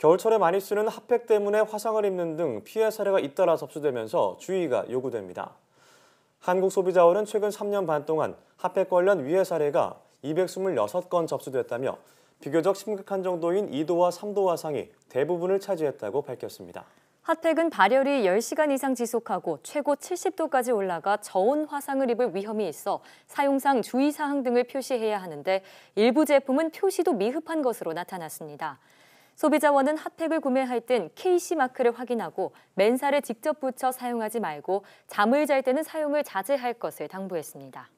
겨울철에 많이 쓰는 핫팩 때문에 화상을 입는 등 피해 사례가 잇따라 접수되면서 주의가 요구됩니다. 한국소비자원은 최근 3년 반 동안 핫팩 관련 위해 사례가 226건 접수됐다며 비교적 심각한 정도인 2도와 3도 화상이 대부분을 차지했다고 밝혔습니다. 핫팩은 발열이 10시간 이상 지속하고 최고 70도까지 올라가 저온 화상을 입을 위험이 있어 사용상 주의사항 등을 표시해야 하는데 일부 제품은 표시도 미흡한 것으로 나타났습니다. 소비자원은 핫팩을 구매할 땐 KC 마크를 확인하고 맨살에 직접 붙여 사용하지 말고 잠을 잘 때는 사용을 자제할 것을 당부했습니다.